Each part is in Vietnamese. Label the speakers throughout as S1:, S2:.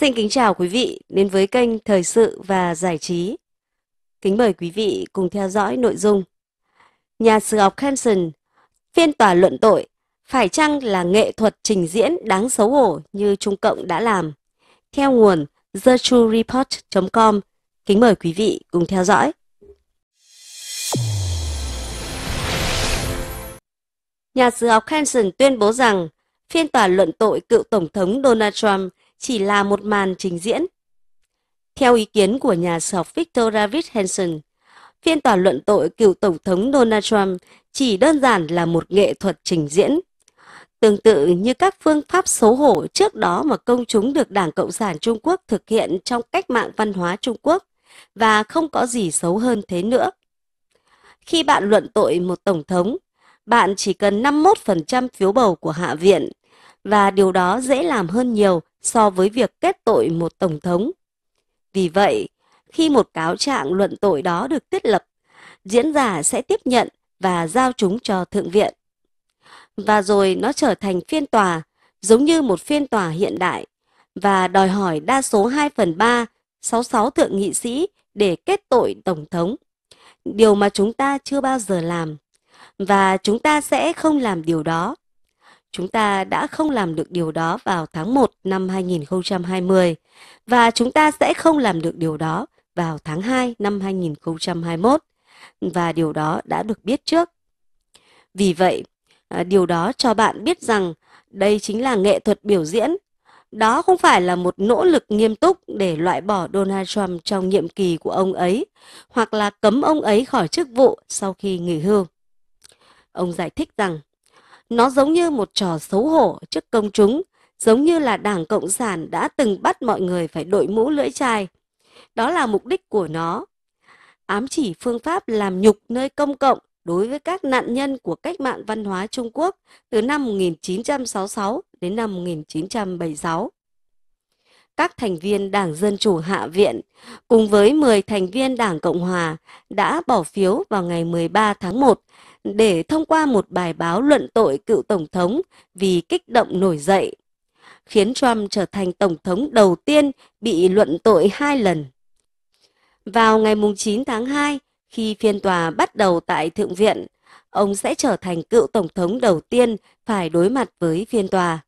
S1: Xin kính chào quý vị đến với kênh Thời sự và Giải trí. Kính mời quý vị cùng theo dõi nội dung. Nhà sử học Hansen, phiên tòa luận tội, phải chăng là nghệ thuật trình diễn đáng xấu hổ như Trung Cộng đã làm? Theo nguồn thetruereport.com, kính mời quý vị cùng theo dõi. Nhà sử học Hansen tuyên bố rằng phiên tòa luận tội cựu Tổng thống Donald Trump – chỉ là một màn trình diễn. Theo ý kiến của nhà sử học Victor David Hansen, phiên tòa luận tội cựu Tổng thống Donald Trump chỉ đơn giản là một nghệ thuật trình diễn. Tương tự như các phương pháp xấu hổ trước đó mà công chúng được Đảng Cộng sản Trung Quốc thực hiện trong cách mạng văn hóa Trung Quốc và không có gì xấu hơn thế nữa. Khi bạn luận tội một Tổng thống, bạn chỉ cần 51% phiếu bầu của Hạ viện và điều đó dễ làm hơn nhiều so với việc kết tội một tổng thống. Vì vậy, khi một cáo trạng luận tội đó được thiết lập, diễn giả sẽ tiếp nhận và giao chúng cho thượng viện. Và rồi nó trở thành phiên tòa, giống như một phiên tòa hiện đại, và đòi hỏi đa số 2 phần 3, 66 thượng nghị sĩ để kết tội Tổng thống. Điều mà chúng ta chưa bao giờ làm. Và chúng ta sẽ không làm điều đó Chúng ta đã không làm được điều đó vào tháng 1 năm 2020 và chúng ta sẽ không làm được điều đó vào tháng 2 năm 2021 và điều đó đã được biết trước. Vì vậy, à, điều đó cho bạn biết rằng đây chính là nghệ thuật biểu diễn. Đó không phải là một nỗ lực nghiêm túc để loại bỏ Donald Trump trong nhiệm kỳ của ông ấy hoặc là cấm ông ấy khỏi chức vụ sau khi nghỉ hưu. Ông giải thích rằng nó giống như một trò xấu hổ trước công chúng, giống như là Đảng Cộng sản đã từng bắt mọi người phải đội mũ lưỡi chai. Đó là mục đích của nó. Ám chỉ phương pháp làm nhục nơi công cộng đối với các nạn nhân của cách mạng văn hóa Trung Quốc từ năm 1966 đến năm 1976 các thành viên Đảng Dân Chủ Hạ Viện cùng với 10 thành viên Đảng Cộng Hòa đã bỏ phiếu vào ngày 13 tháng 1 để thông qua một bài báo luận tội cựu Tổng thống vì kích động nổi dậy, khiến Trump trở thành Tổng thống đầu tiên bị luận tội hai lần. Vào ngày 9 tháng 2, khi phiên tòa bắt đầu tại Thượng viện, ông sẽ trở thành cựu Tổng thống đầu tiên phải đối mặt với phiên tòa.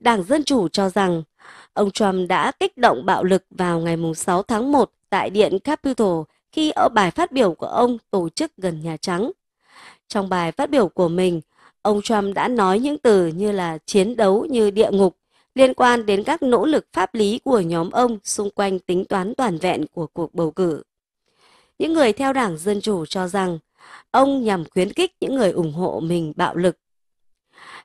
S1: Đảng Dân Chủ cho rằng ông Trump đã kích động bạo lực vào ngày 6 tháng 1 tại Điện Capitol khi ở bài phát biểu của ông tổ chức gần Nhà Trắng. Trong bài phát biểu của mình, ông Trump đã nói những từ như là chiến đấu như địa ngục liên quan đến các nỗ lực pháp lý của nhóm ông xung quanh tính toán toàn vẹn của cuộc bầu cử. Những người theo Đảng Dân Chủ cho rằng ông nhằm khuyến khích những người ủng hộ mình bạo lực.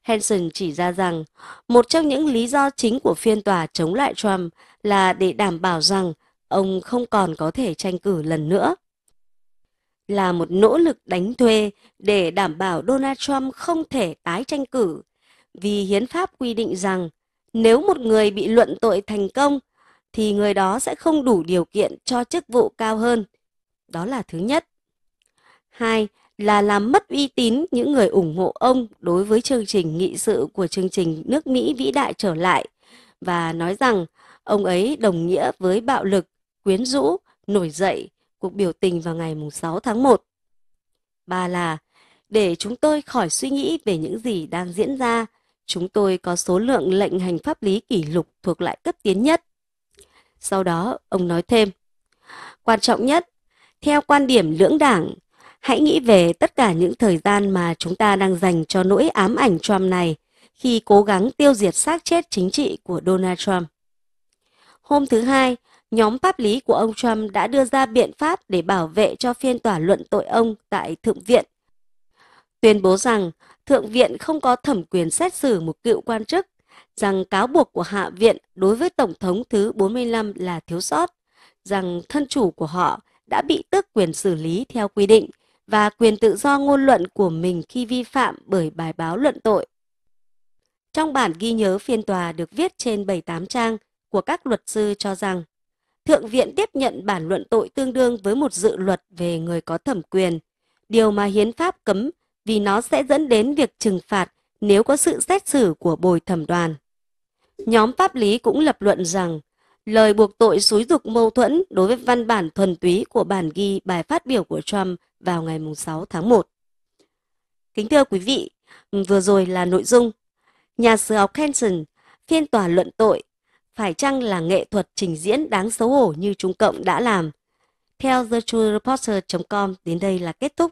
S1: Henson chỉ ra rằng một trong những lý do chính của phiên tòa chống lại Trump là để đảm bảo rằng ông không còn có thể tranh cử lần nữa là một nỗ lực đánh thuê để đảm bảo Donald Trump không thể tái tranh cử, vì hiến pháp quy định rằng nếu một người bị luận tội thành công thì người đó sẽ không đủ điều kiện cho chức vụ cao hơn. Đó là thứ nhất. Hai là làm mất uy tín những người ủng hộ ông đối với chương trình nghị sự của chương trình nước Mỹ vĩ đại trở lại và nói rằng ông ấy đồng nghĩa với bạo lực, quyến rũ, nổi dậy cuộc biểu tình vào ngày 6 tháng 1. Ba là để chúng tôi khỏi suy nghĩ về những gì đang diễn ra, chúng tôi có số lượng lệnh hành pháp lý kỷ lục thuộc lại cấp tiến nhất. Sau đó, ông nói thêm, quan trọng nhất, theo quan điểm lưỡng đảng, hãy nghĩ về tất cả những thời gian mà chúng ta đang dành cho nỗi ám ảnh Trump này khi cố gắng tiêu diệt xác chết chính trị của Donald Trump. Hôm thứ Hai, nhóm pháp lý của ông Trump đã đưa ra biện pháp để bảo vệ cho phiên tòa luận tội ông tại Thượng viện. Tuyên bố rằng Thượng viện không có thẩm quyền xét xử một cựu quan chức, rằng cáo buộc của Hạ viện đối với Tổng thống thứ 45 là thiếu sót, rằng thân chủ của họ đã bị tước quyền xử lý theo quy định và quyền tự do ngôn luận của mình khi vi phạm bởi bài báo luận tội. Trong bản ghi nhớ phiên tòa được viết trên 78 trang của các luật sư cho rằng Thượng viện tiếp nhận bản luận tội tương đương với một dự luật về người có thẩm quyền, điều mà hiến pháp cấm vì nó sẽ dẫn đến việc trừng phạt nếu có sự xét xử của bồi thẩm đoàn. Nhóm pháp lý cũng lập luận rằng lời buộc tội xúi dục mâu thuẫn đối với văn bản thuần túy của bản ghi bài phát biểu của Trump vào ngày 6 tháng 1. Kính thưa quý vị, vừa rồi là nội dung. Nhà sử học Kenson, phiên tòa luận tội phải chăng là nghệ thuật trình diễn đáng xấu hổ như Trung Cộng đã làm? Theo thetruereporter.com đến đây là kết thúc.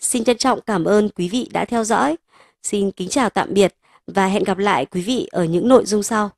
S1: Xin trân trọng cảm ơn quý vị đã theo dõi. Xin kính chào tạm biệt và hẹn gặp lại quý vị ở những nội dung sau.